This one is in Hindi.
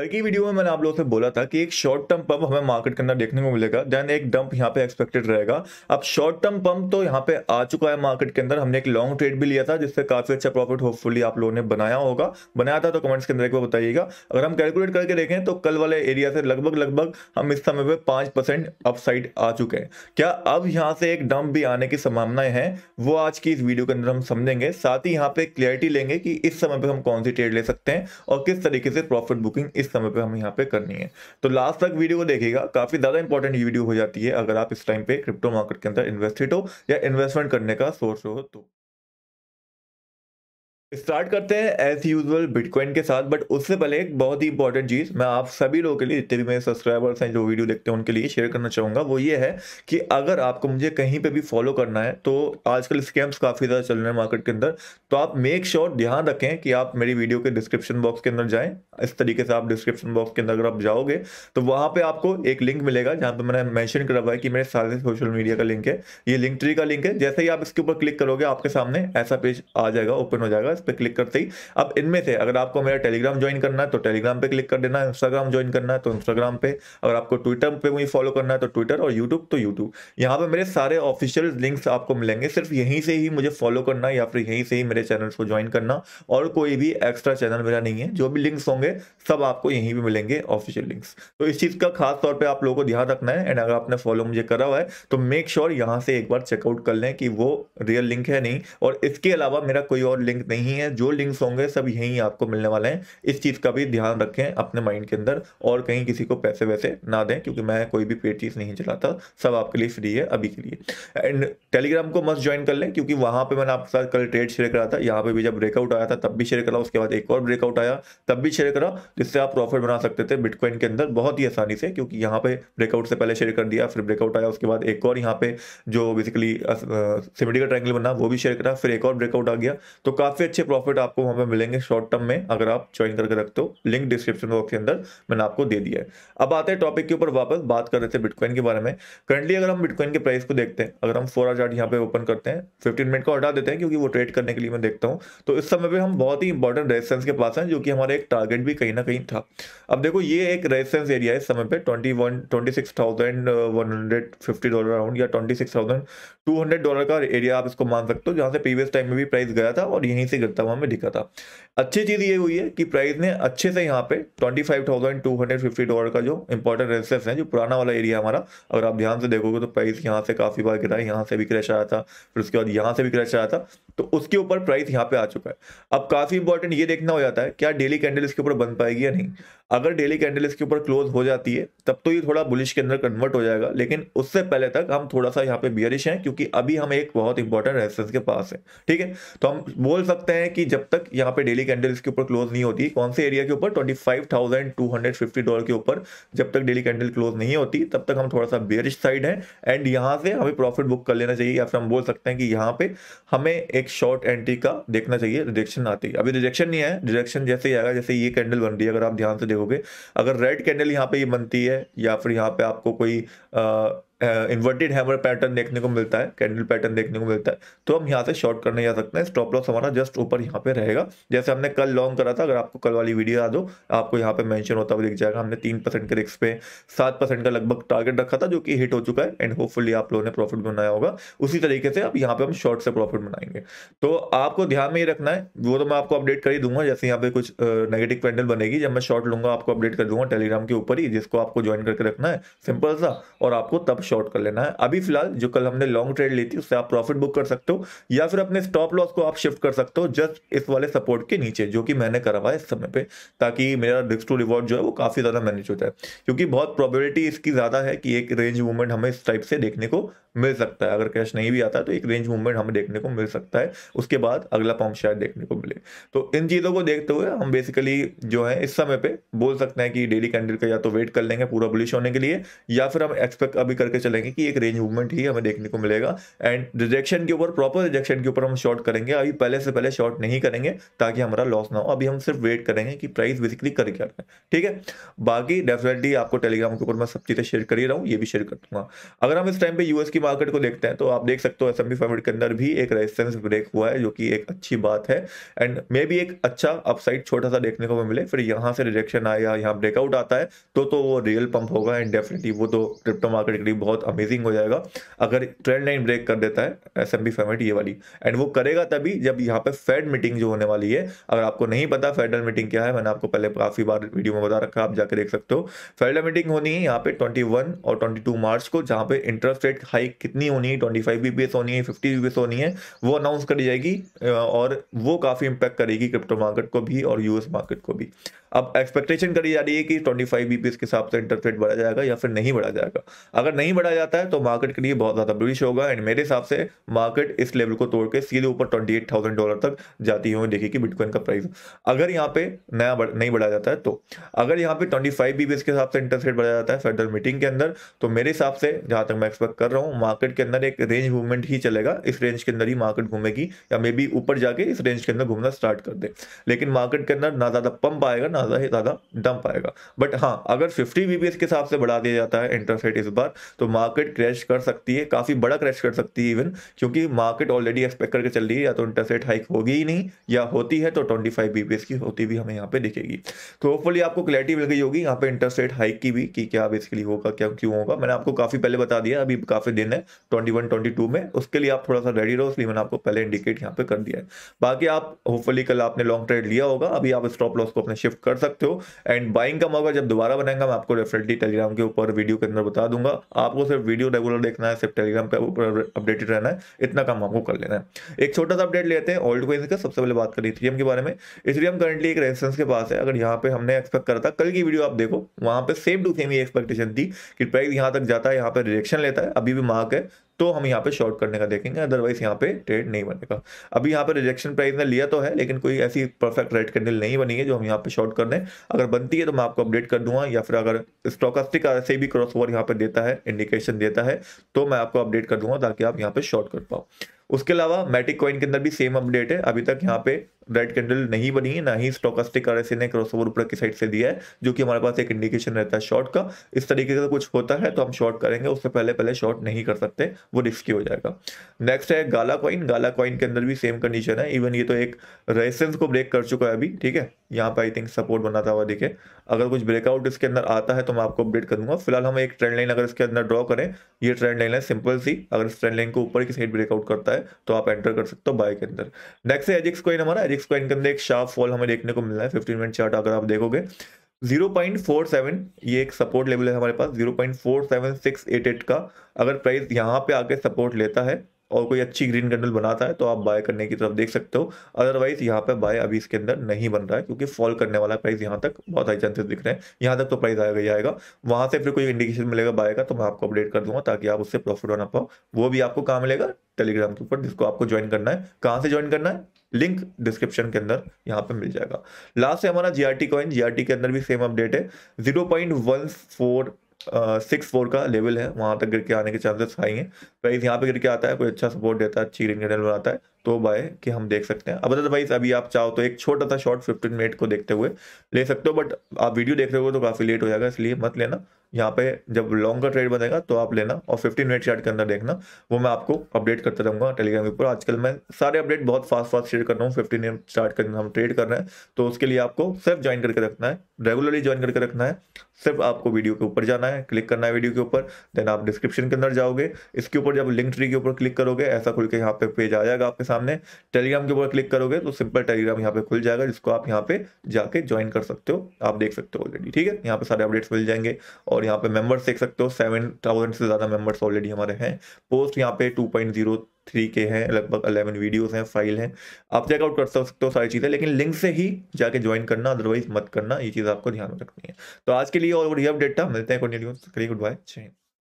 कल की वीडियो में मैंने आप लोगों से बोला था कि एक शॉर्ट टर्म पंप हमें मार्केट के अंदर देखने को मिलेगा देन एक डंप यहाँ पे एक्सपेक्टेड रहेगा अब शॉर्ट टर्म पंप तो यहाँ पे आ चुका है मार्केट के अंदर हमने एक लॉन्ग ट्रेड भी लिया था जिससे काफी अच्छा प्रॉफिट होपफुली आप लोगों ने बनाया होगा बनाया था तो कमेंट्स के अंदर एक बार बताइएगा अगर हम कैलकुलेट करके देखें तो कल वाले एरिया से लगभग लगभग हम इस समय पर पांच परसेंट अपसाइड आ चुके हैं क्या अब यहाँ से एक डंप भी आने की संभावनाएं हैं वो आज की इस वीडियो के अंदर हम समझेंगे साथ ही यहाँ पे क्लियरिटी लेंगे कि इस समय पर हम कौन सी ट्रेड ले सकते हैं और किस तरीके से प्रॉफिट बुकिंग इस समय पर हम यहाँ पे करनी है तो लास्ट तक वीडियो को देखिएगा काफ़ी ज़्यादा इंपॉर्टेंट वीडियो हो जाती है अगर आप इस टाइम पे क्रिप्टो मार्केट के अंदर इन्वेस्टेड हो या इन्वेस्टमेंट करने का सोर्स हो तो स्टार्ट करते हैं एज यूजल बिटकॉइन के साथ बट उससे पहले एक बहुत ही इंपॉर्टेंट चीज़ मैं आप सभी लोगों के लिए जितने भी मेरे सब्सक्राइबर्स हैं जो वीडियो देखते हैं उनके लिए शेयर करना चाहूँगा वो ये है कि अगर आपको मुझे कहीं पे भी फॉलो करना है तो आजकल स्कैम्स काफ़ी ज़्यादा चल रहे हैं मार्केट के अंदर तो आप मेक श्योर sure ध्यान रखें कि आप मेरी वीडियो के डिस्क्रिप्शन बॉक्स के अंदर जाएँ इस तरीके से आप डिस्क्रिप्शन बॉक्स के अंदर अगर आप जाओगे तो वहाँ पर आपको एक लिंक मिलेगा जहाँ पर मैंने मैंशन करा हुआ है कि मेरे सारे सोशल मीडिया का लिंक है ये लिंक ट्री का लिंक है जैसे ही आप इसके ऊपर क्लिक करोगे आपके सामने ऐसा पेज आ जाएगा ओपन हो जाएगा इस पर क्लिक करते ही अब इनमें से अगर आपको मेरा टेलीग्राम ज्वाइन करना है तो टेलीग्राम पे क्लिक कर देना इंस्टाग्राम ज्वाइन करना है तो इंस्टाग्राम पे अगर आपको ट्विटर पे मुझे फॉलो करना है तो ट्विटर और यूट्यूब तो यूट्यूब यहाँ पर मेरे सारे ऑफिशियल लिंक्स आपको मिलेंगे सिर्फ यहीं से ही मुझे फॉलो करना या फिर यहीं से ही मेरे चैनल्स को ज्वाइन करना और कोई भी एक्स्ट्रा चैनल मेरा नहीं है जो भी लिंक्स होंगे सब आपको यहीं पर मिलेंगे ऑफिशियल लिंक्स तो इस चीज़ का खास तौर पर आप लोगों को ध्यान रखना है एंड अगर आपने फॉलो मुझे करा हुआ है तो मेक श्योर sure यहाँ से एक बार चेकआउट कर लें कि वो रियल लिंक है नहीं और इसके अलावा मेरा कोई और लिंक नहीं यही है जो लिंक्स होंगे सब यही आपको मिलने वाले हैं इस चीज़ का भी ध्यान रखें अपने माइंड के अंदर और कहीं किसी को पैसे वैसे ना दें क्योंकि मैं कोई भी पेड चीज़ नहीं चलाता सब आपके लिए फ्री है अभी के लिए एंड टेलीग्राम को मस्ट ज्वाइन कर लें क्योंकि वहाँ पर मैंने आपके साथ कल ट्रेड शेयर करा था यहाँ पर भी जब ब्रेकआउट आया था तब भी शेयर करा उसके बाद एक और ब्रेकआउट आया तब भी शेयर करा जिससे आप प्रॉफिट बना सकते थे बिटकॉइन के अंदर बहुत ही आसानी से क्योंकि यहाँ पे ब्रेकआउट से पहले शेयर कर दिया फिर ब्रेकआउट आया उसके बाद एक और यहाँ पे जो बेसिकली सिमिटी का ट्रैंगल बना वो भी शेयर करा फिर एक और ब्रेकआउट आ गया तो काफ़ी अच्छे अच्छे प्रॉफिट आपको वहां पे मिलेंगे शॉर्ट टर्म में अगर आप ज्वाइन करके रखते हो लिंक डिस्क्रिप्शन बॉक्स के अंदर मैंने आपको दे दिया है अब आते हैं टॉपिक के ऊपर वापस बात कर रहे थे बिटकॉइन के बारे में करंटली अगर हम बिटकॉइन के प्राइस को देखते हैं अगर हम फोर आर चार्ट यहाँ पे ओपन करते हैं फिफ्टीन मिनट को हटा देते हैं क्योंकि वो ट्रेड करने के लिए मैं देखता हूँ तो इस समय पर हम बहुत ही इंपॉर्टेंट रेजिस्टेंस के पास हैं जो कि हमारा एक टारगेट भी कहीं ना कहीं था अब देखो ये एक रेजिस्टेंस एरिया है इस समय पर ट्वेंटी वन डॉलर अराउंड या ट्वेंटी सिक्स डॉलर का एरिया आप इसको मान सकते हो जहाँ से प्रीवियस टाइम में भी प्राइस गया था और यहीं से करता हुआ हमें दिखा था अच्छी चीज़ ये हुई है कि प्राइस ने अच्छे से यहाँ पे 25,250 डॉलर का जो इंपॉर्टेंट रेजिस्टेंस है जो पुराना वाला एरिया हमारा अगर आप ध्यान से देखोगे तो प्राइस यहाँ से काफ़ी बार गिरा यहाँ से भी क्रैश आया था फिर उसके बाद यहाँ से भी क्रैश आया था तो उसके ऊपर प्राइस यहाँ पे आ चुका है अब काफ़ी इंपॉर्टेंट ये देखना हो जाता है क्या डेली कैंडल इसके ऊपर बन पाएगी या नहीं अगर डेली कैंडल इसके ऊपर क्लोज हो जाती है तब तो ये थोड़ा बुलिश के अंदर कन्वर्ट हो जाएगा लेकिन उससे पहले तक हम थोड़ा सा यहाँ पे बियरिश हैं क्योंकि अभी हम एक बहुत इंपॉर्टेंट रेजिस्टेंस के पास है ठीक है तो हम बोल सकते हैं कि जब तक यहाँ पे डेली कैंडल इसके ऊपर क्लोज नहीं होती कौन से एरिया के ऊपर ट्वेंटी डॉलर के ऊपर जब तक डेली कैंडल क्लोज नहीं होती तब तक हम थोड़ा सा बियरिश साइड है एंड यहाँ से हमें प्रॉफिट बुक कर लेना चाहिए या फिर हम बोल सकते हैं कि यहाँ पे हमें एक शॉर्ट एंट्री का देखना चाहिए रिजेक्शन आती है अभी रिजेक्शन नहीं है रिजेक्शन जैसे ही आएगा जैसे ये कैंडल बन रही है अगर आप ध्यान से देखो देखोगे अगर रेड कैंडल यहाँ पे ये बनती है या फिर यहाँ पे आपको कोई आ, इन्वर्टेड हैमर पैटर्न देखने को मिलता है कैंडल पैटर्न देखने को मिलता है तो हम यहाँ से शॉर्ट करने जा सकते हैं स्टॉप लॉस हमारा जस्ट ऊपर यहाँ पे रहेगा जैसे हमने कल लॉन्ग करा था अगर आपको कल वाली वीडियो आ दो आपको यहाँ पे मेंशन होता हुआ दिख जाएगा हमने तीन परसेंट के रिक्स पे सात परसेंट का लगभग टारगेट रखा था जो कि हिट हो चुका है एंड होपफुली आप लोगों ने प्रॉफिट बनाया होगा उसी तरीके से अब यहाँ पे हम शॉर्ट से प्रॉफिट बनाएंगे तो आपको ध्यान में ही रखना है वो तो मैं आपको अपडेट कर ही दूंगा जैसे यहाँ पे कुछ नेगेटिव पेंडल बनेगी जब मैं शॉर्ट लूंगा आपको अपडेट कर दूंगा टेलीग्राम के ऊपर ही जिसको आपको ज्वाइन करके रखना है सिंपल सा और आपको तब शॉर्ट कर लेना है अभी फिलहाल जो कल हमने लॉन्ग ट्रेड ली थी उससे आप प्रॉफिट बुक कर सकते हो या फिर अपने स्टॉप लॉस को आप शिफ्ट कर सकते हो जस्ट इस वाले सपोर्ट के नीचे जो कि मैंने करा हुआ है इस समय पे ताकि मेरा रिस्क टू रिवॉर्ड जो है वो काफ़ी ज़्यादा मैनेज होता है क्योंकि बहुत प्रॉबिलिटी इसकी ज़्यादा है कि एक रेंज मूवमेंट हमें इस टाइप से देखने को मिल सकता है अगर कैश नहीं भी आता तो एक रेंज मूवमेंट हमें देखने को मिल सकता है उसके बाद अगला पंप शायद देखने को मिले तो इन चीज़ों को देखते हुए हम बेसिकली जो है इस समय पे बोल सकते हैं कि डेली कैंडल का या तो वेट कर लेंगे पूरा बुलिश होने के लिए या फिर हम एक्सपेक्ट अभी करके चलेंगे कि एक रेंज मूवमेंट ही हमें देखने को मिलेगा एंड रिजेक्शन के ऊपर प्रॉपर रिजेक्शन के ऊपर हम शॉर्ट करेंगे अभी पहले से पहले शॉर्ट नहीं करेंगे ताकि हमारा लॉस ना हो अभी हम सिर्फ वेट करेंगे कि प्राइस बेसिकली कर क्या है ठीक है बाकी डेफिनेटली आपको टेलीग्राम के ऊपर मैं सब चीज़ें शेयर कर ही रहा हूँ ये भी शेयर कर दूंगा अगर हम इस टाइम पर यूएस की मार्केट को देखते हैं तो आप देख सकते हो एस एम के अंदर भी एक रेजिस्टेंस ब्रेक हुआ है जो कि एक अच्छी बात है एंड मे भी एक अच्छा अपसाइड छोटा सा देखने को मिले फिर यहाँ से रिजेक्शन आया यहाँ ब्रेकआउट आता है तो तो वो रियल पंप होगा एंड डेफिनेटली वो तो क्रिप्टो मार्केट के लिए बहुत बहुत अमेजिंग हो जाएगा अगर ट्रेंड लाइन ब्रेक कर देता है एस एम बी ये वाली एंड वो करेगा तभी जब यहाँ पे फेड मीटिंग जो होने वाली है अगर आपको नहीं पता फेडरल मीटिंग क्या है मैंने आपको पहले काफ़ी बार वीडियो में बता रखा है आप जाकर देख सकते हो फेडरल मीटिंग होनी है यहाँ पे ट्वेंटी और ट्वेंटी मार्च को जहाँ पे इंटरेस्ट रेट हाइक कितनी होनी है 25 बीपीएस होनी है फिफ्टी बी होनी है वो अनाउंस करी जाएगी और वो काफ़ी इम्पैक्ट करेगी क्रिप्टो मार्केट को भी और यूएस मार्केट को भी अब एक्सपेक्टेशन करी जा रही है कि 25 फाइव के हिसाब से इंटरेस्ट रेट बढ़ा जाएगा या फिर नहीं बढ़ा जाएगा अगर नहीं बढ़ा जाता है तो मार्केट के लिए बहुत ज़्यादा ब्रिश होगा एंड मेरे हिसाब से मार्केट इस लेवल को तोड़ के सीधे ऊपर ट्वेंटी एट थाउजेंड डॉलर तक जाती हुई देखिए कि बिटकॉइन का प्राइस अगर यहाँ पे नया बढ़, नहीं बढ़ा जाता है तो अगर यहाँ पे ट्वेंटी फाइव बी के हिसाब से इंटरेस्ट रेट बढ़ा जाता है फेडरल मीटिंग के अंदर तो मेरे हिसाब से जहाँ तक मैं एक्सपेक्ट कर रहा हूँ मार्केट के अंदर एक रेंज मूवमेंट ही चलेगा इस रेंज के अंदर ही मार्केट घूमेगी या मे बी ऊपर जाके इस रेंज के अंदर घूमना स्टार्ट कर दे लेकिन मार्केट के अंदर ना ज़्यादा पंप आएगा ना ज़्यादा डंप आएगा बट हाँ अगर फिफ्टी बी के हिसाब से बढ़ा दिया जाता है इंटरेस्ट रेट इस बार तो मार्केट क्रैश कर सकती है काफ़ी बड़ा क्रैश कर सकती है इवन क्योंकि मार्केट ऑलरेडी एक्सपेक्ट करके चल रही है या तो इंटरेस्ट रेट हाइक होगी ही नहीं या होती है तो ट्वेंटी फाइव बीबीएस की होती भी हमें यहाँ पे दिखेगी तो होपफुली आपको क्लैरिटी मिल गई होगी यहाँ पे इंटरेस्ट रेट हाइक की भी कि क्या बेसिकली होगा क्या क्यों होगा मैंने आपको काफ़ी पहले बता दिया अभी काफ़ी दिन है ट्वेंटी वन ट्वेंटी टू में उसके लिए आप थोड़ा सा रेडी रहो इसलिए मैंने आपको पहले इंडिकेट यहाँ पे कर दिया है बाकी आप होपफुली कल आपने लॉन्ग ट्रेड लिया होगा अभी आप स्टॉप लॉस को अपने शिफ्ट कर सकते हो एंड बाइंग का मौका जब दोबारा बनाएंगे मैं आपको डेफिनेटली टेलीग्राम के ऊपर वीडियो के अंदर बता दूंगा आप आपको सिर्फ वीडियो रेगुलर देखना है सिर्फ टेलीग्राम पे अपडेटेड रहना है इतना काम आपको कर लेना है एक छोटा सा अपडेट लेते हैं ओल्ड क्वेंस का सबसे पहले बात करें इथेरियम के बारे में इथेरियम करंटली एक रेजिस्टेंस के पास है अगर यहाँ पे हमने एक्सपेक्ट करा था कल की वीडियो आप देखो वहाँ पे सेम टू सेम ही एक्सपेक्टेशन थी कि प्राइस यहाँ तक जाता है यहाँ पर रिएक्शन लेता है अभी भी मार्क है तो हम यहाँ पे शॉर्ट करने का देखेंगे अदरवाइज यहाँ पे ट्रेड नहीं बनेगा अभी यहाँ पे रिजेक्शन प्राइस ने लिया तो है लेकिन कोई ऐसी परफेक्ट रेड कैंडल नहीं बनी है जो हम यहाँ पे शॉर्ट कर दें अगर बनती है तो मैं आपको अपडेट कर दूंगा या फिर अगर स्टॉकस्टिक ऐसे भी क्रॉस ओवर यहाँ पे देता है इंडिकेशन देता है तो मैं आपको अपडेट कर दूंगा ताकि आप यहाँ पे शॉर्ट कर पाओ उसके अलावा मैटिक कॉइन के अंदर भी सेम अपडेट है अभी तक यहाँ पे रेड कैंडल नहीं बनी ना ही स्टोकास्टिक आरएसए ने क्रॉसओवर ऊपर की साइड से दिया है जो कि हमारे पास एक इंडिकेशन रहता है शॉर्ट का इस तरीके का कुछ होता है तो हम शॉर्ट करेंगे उससे पहले पहले शॉर्ट नहीं कर सकते वो रिस्की हो जाएगा नेक्स्ट है गाला कॉइन गाला कॉइन के अंदर भी सेम कंडीशन है इवन ये तो एक रेसेंस को ब्रेक कर चुका है अभी ठीक है यहाँ पर आई थिंक सपोर्ट बनाता हुआ दिखे अगर कुछ ब्रेकआउट इसके अंदर आता है तो मैं आपको अपडेट करूंगा फिलहाल हम एक ट्रेंड लाइन अगर इसके अंदर ड्रॉ करें ये ट्रेंड लाइन है सिंपल सी अगर इस ट्रेंड लाइन को ऊपर की साइड ब्रेकआउट करता है तो आप एंटर कर सकते हो बाय के अंदर नेक्स्ट है एजिक्स कॉइन हमारा मैजिक स्क्वायर के अंदर एक शार्प फॉल हमें देखने को मिल है फिफ्टीन मिनट चार्ट अगर आप देखोगे 0.47 ये एक सपोर्ट लेवल है हमारे पास 0.47688 का अगर प्राइस यहाँ पे आके सपोर्ट लेता है और कोई अच्छी ग्रीन कैंडल बनाता है तो आप बाय करने की तरफ देख सकते हो अदरवाइज यहाँ पे बाय अभी इसके अंदर नहीं बन रहा है क्योंकि फॉल करने वाला प्राइस यहाँ तक बहुत हाई चांसेस दिख रहे हैं यहाँ तक तो प्राइस आएगा ही आएगा वहाँ से फिर कोई इंडिकेशन मिलेगा बाय का तो मैं आपको अपडेट कर दूंगा ताकि आप उससे प्रॉफिट बना पाओ वो भी आपको कहाँ मिलेगा टेलीग्राम के ऊपर जिसको आपको ज्वाइन करना है कहाँ से ज्वाइन करना है लिंक डिस्क्रिप्शन के अंदर यहाँ पे मिल जाएगा लास्ट है हमारा जीआरटी कॉइन जीआरटी के अंदर भी सेम अपडेट है zero point one four six four का लेवल है वहां तक गिर के आने के चांसेस हाई हैं प्राइस यहाँ पे गिर के आता है कोई अच्छा सपोर्ट देता है अच्छी ग्रीन कैंडल बनाता है तो बाय कि हम देख सकते हैं अब अदरवाइज अभी आप चाहो तो एक छोटा सा शॉर्ट फिफ्टीन मिनट को देखते हुए ले सकते हो बट आप वीडियो देख रहे हो तो काफ़ी लेट हो जाएगा इसलिए मत लेना यहाँ पे जब लॉन्ग का ट्रेड बनेगा तो आप लेना और 15 मिनट चार्ट अंदर देखना वो मैं आपको अपडेट करता रहूँगा टेलीग्राम के ऊपर आजकल मैं सारे अपडेट बहुत फास्ट फास्ट शेयर कर रहा हूँ फिफ्टीन मिनट चार्ट करना हम ट्रेड कर रहे हैं तो उसके लिए आपको सिर्फ ज्वाइन करके रखना है रेगुलरली ज्वाइन करके रखना है सिर्फ आपको वीडियो के ऊपर जाना है क्लिक करना है वीडियो के ऊपर देन आप डिस्क्रिप्शन के अंदर जाओगे इसके ऊपर जब लिंक ट्री के ऊपर क्लिक करोगे ऐसा खुल के यहाँ पे पेज आ जाएगा आपके सामने टेलीग्राम के ऊपर क्लिक करोगे तो सिंपल टेलीग्राम यहाँ पे खुल जाएगा जिसको आप यहाँ पे जाके ज्वाइन कर सकते हो आप देख सकते हो ऑलरेडी ठीक है यहाँ पे सारे अपडेट्स मिल जाएंगे और यहाँ पे मेंबर्स देख सकते हो सेवन थाउजेंड से ज़्यादा मेंबर्स ऑलरेडी हमारे हैं पोस्ट यहाँ पे टू पॉइंट जीरो थ्री के हैं लगभग अलेवन वीडियोस हैं फाइल हैं आप चेकआउट कर सकते हो सारी चीज़ें लेकिन लिंक से ही जाके ज्वाइन करना अदरवाइज मत करना ये चीज़ आपको ध्यान में रखनी है तो आज के लिए और बढ़िया अपडेट था मिलते हैं गुड बाय जय